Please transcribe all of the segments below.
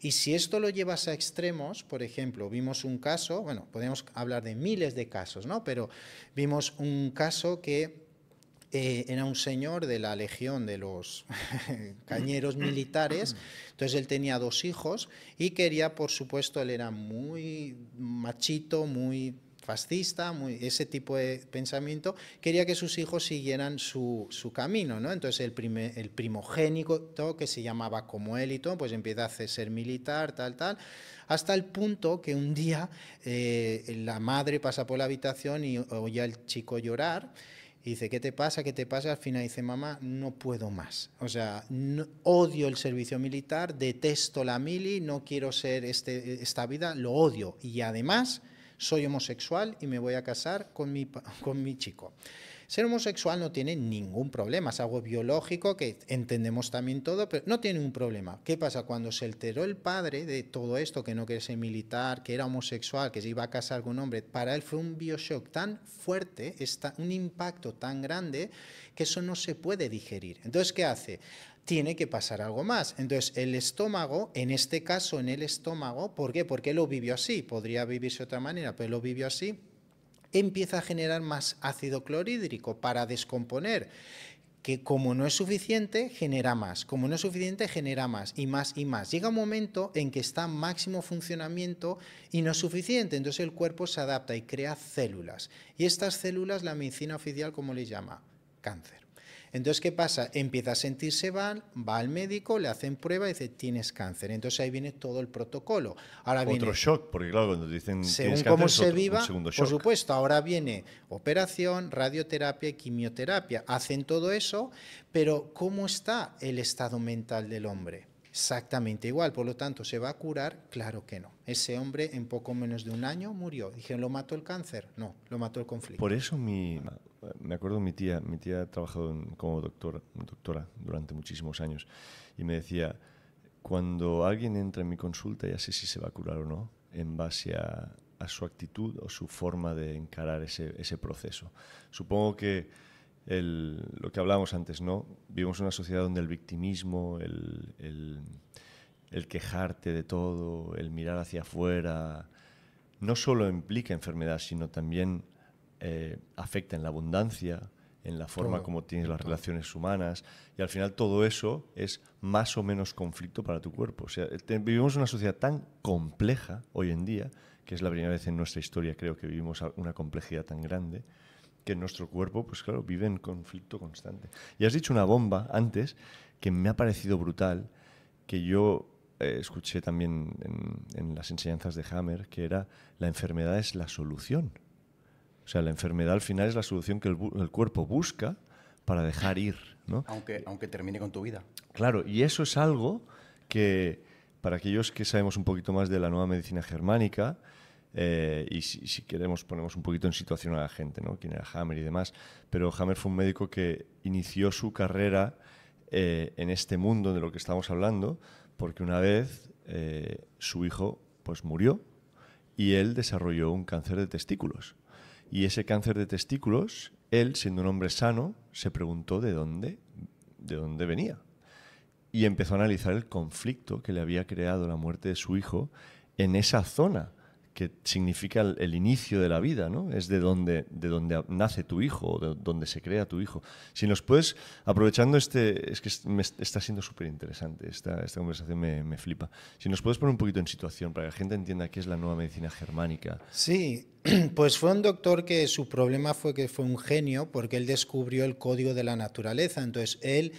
Y si esto lo llevas a extremos, por ejemplo, vimos un caso, bueno, podemos hablar de miles de casos, ¿no? Pero vimos un caso que eh, era un señor de la legión de los cañeros militares, entonces él tenía dos hijos y quería, por supuesto, él era muy machito, muy fascista, ese tipo de pensamiento, quería que sus hijos siguieran su, camino, ¿no? Entonces el, primogénito, que se llamaba como él y todo, pues empieza a ser militar, tal, tal, hasta el punto que un día eh, la madre pasa por la habitación y oye al chico llorar. Y dice, ¿qué te pasa? ¿Qué te pasa? Al final dice, mamá, no puedo más. O sea, odio el servicio militar, detesto la mili, no quiero ser este, esta vida, lo odio. Y además, soy homosexual y me voy a casar con mi, con mi chico. Ser homosexual no tiene ningún problema, es algo biológico que entendemos también todo, pero no tiene un problema. ¿Qué pasa? Cuando se alteró el padre de todo esto, que no quería ser militar, que era homosexual, que se iba a casar con un hombre, para él fue un bioshock tan fuerte, un impacto tan grande, que eso no se puede digerir. Entonces, ¿qué hace? tiene que pasar algo más. Entonces, el estómago, en este caso, en el estómago, ¿por qué? Porque lo vivió así, podría vivirse de otra manera, pero lo vivió así, empieza a generar más ácido clorhídrico para descomponer que como no es suficiente, genera más, como no es suficiente, genera más y más y más. Llega un momento en que está máximo funcionamiento y no es suficiente, entonces el cuerpo se adapta y crea células. Y estas células la medicina oficial, ¿cómo le llama? Cáncer. Entonces, ¿qué pasa? Empieza a sentirse mal, va al médico, le hacen prueba y dice, tienes cáncer. Entonces ahí viene todo el protocolo. Ahora otro shock, porque claro, cuando dicen... Según cómo se viva, por supuesto, ahora viene operación, radioterapia y quimioterapia. Hacen todo eso, pero ¿cómo está el estado mental del hombre? exactamente igual. Por lo tanto, ¿se va a curar? Claro que no. Ese hombre en poco menos de un año murió. Dijeron, ¿lo mató el cáncer? No, lo mató el conflicto. Por eso mi me acuerdo mi tía, mi tía ha trabajado como doctora, durante muchísimos años y me decía, cuando alguien entra en mi consulta ya sé si se va a curar o no en base a, su actitud o su forma de encarar ese, proceso. Supongo que lo que hablábamos antes, ¿no? Vivimos en una sociedad donde el victimismo, el, el quejarte de todo, el mirar hacia afuera, no solo implica enfermedad, sino también eh, afecta en la abundancia, en la forma como tienes las relaciones humanas, y al final todo eso es más o menos conflicto para tu cuerpo. O sea, vivimos una sociedad tan compleja hoy en día, que es la primera vez en nuestra historia creo que vivimos una complejidad tan grande, que nuestro cuerpo, pues claro, vive en conflicto constante. Y has dicho una bomba antes que me ha parecido brutal, que yo eh, escuché también en las enseñanzas de Hammer, que era la enfermedad es la solución. O sea, la enfermedad al final es la solución que el, cuerpo busca para dejar ir. ¿no? Aunque, termine con tu vida. Claro, y eso es algo que para aquellos que sabemos un poquito más de la nueva medicina germánica, eh, y si, queremos ponemos un poquito en situación a la gente, ¿no? quién era Hammer y demás, pero Hammer fue un médico que inició su carrera eh, en este mundo de lo que estamos hablando, porque una vez eh, su hijo pues murió y él desarrolló un cáncer de testículos. Y ese cáncer de testículos, él, siendo un hombre sano, se preguntó de dónde, de dónde venía. Y empezó a analizar el conflicto que le había creado la muerte de su hijo en esa zona que significa el, inicio de la vida, ¿no? Es de donde, de donde nace tu hijo, de donde se crea tu hijo. Si nos puedes, aprovechando este, es que me está siendo súper interesante, esta, esta, conversación me, me, flipa. Si nos puedes poner un poquito en situación para que la gente entienda qué es la nueva medicina germánica. Sí, pues fue un doctor que su problema fue que fue un genio porque él descubrió el código de la naturaleza. Entonces él...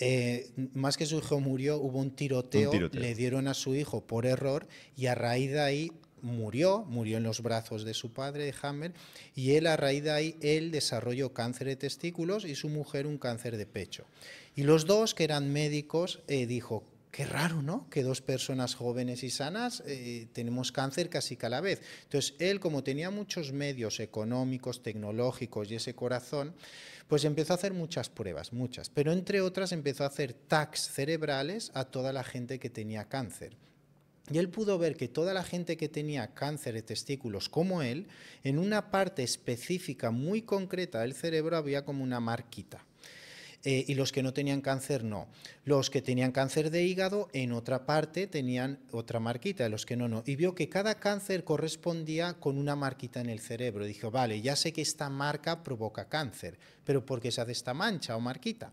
Eh, más que su hijo murió, hubo un tiroteo, le dieron a su hijo por error y a raíz de ahí murió, murió en los brazos de su padre, de Hammer, y él a raíz de ahí, él desarrolló cáncer de testículos y su mujer un cáncer de pecho. Y los dos, que eran médicos, eh, dijo, qué raro, ¿no? Que dos personas jóvenes y sanas eh, tenemos cáncer casi cada vez. Entonces, él, como tenía muchos medios económicos, tecnológicos y ese corazón, pues empezó a hacer muchas pruebas, muchas. Pero entre otras empezó a hacer tags cerebrales a toda la gente que tenía cáncer. Y él pudo ver que toda la gente que tenía cáncer de testículos como él, en una parte específica muy concreta del cerebro había como una marquita. Eh, y los que no tenían cáncer no. Los que tenían cáncer de hígado en otra parte tenían otra marquita, los que no, no. Y vio que cada cáncer correspondía con una marquita en el cerebro. Dijo, vale, ya sé que esta marca provoca cáncer, pero ¿por qué se hace esta mancha o marquita?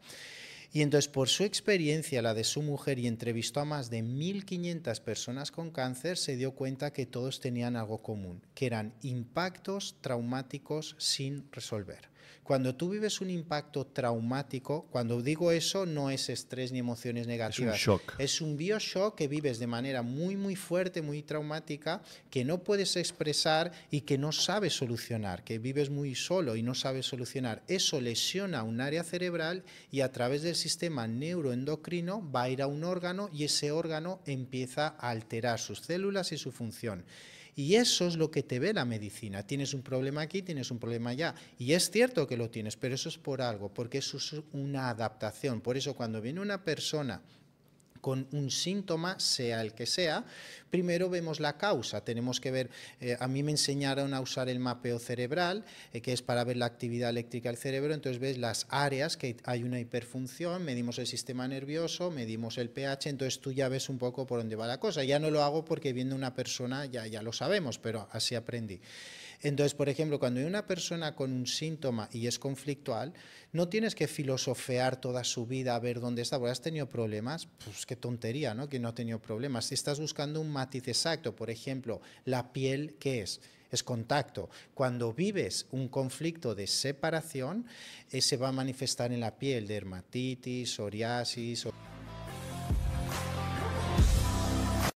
Y entonces, por su experiencia, la de su mujer, y entrevistó a más de 1.500 personas con cáncer, se dio cuenta que todos tenían algo común, que eran impactos traumáticos sin resolver. Cuando tú vives un impacto traumático, cuando digo eso, no es estrés ni emociones negativas. Es un shock. Es un bio shock que vives de manera muy, muy fuerte, muy traumática, que no puedes expresar y que no sabes solucionar, que vives muy solo y no sabes solucionar. Eso lesiona un área cerebral y a través del sistema neuroendocrino va a ir a un órgano y ese órgano empieza a alterar sus células y su función. Y eso es lo que te ve la medicina. Tienes un problema aquí, tienes un problema allá. Y es cierto que lo tienes, pero eso es por algo, porque eso es una adaptación. Por eso cuando viene una persona con un síntoma, sea el que sea, primero vemos la causa. Tenemos que ver, eh, a mí me enseñaron a usar el mapeo cerebral, eh, que es para ver la actividad eléctrica del cerebro, entonces ves las áreas que hay una hiperfunción, medimos el sistema nervioso, medimos el pH, entonces tú ya ves un poco por dónde va la cosa. Ya no lo hago porque viendo una persona ya, ya lo sabemos, pero así aprendí. Entonces, por ejemplo, cuando hay una persona con un síntoma y es conflictual, no tienes que filosofear toda su vida a ver dónde está, porque has tenido problemas, pues qué tontería, ¿no? Que no ha tenido problemas. Si estás buscando un matiz exacto, por ejemplo, la piel, ¿qué es? es contacto. Cuando vives un conflicto de separación, eh, se va a manifestar en la piel, dermatitis, psoriasis.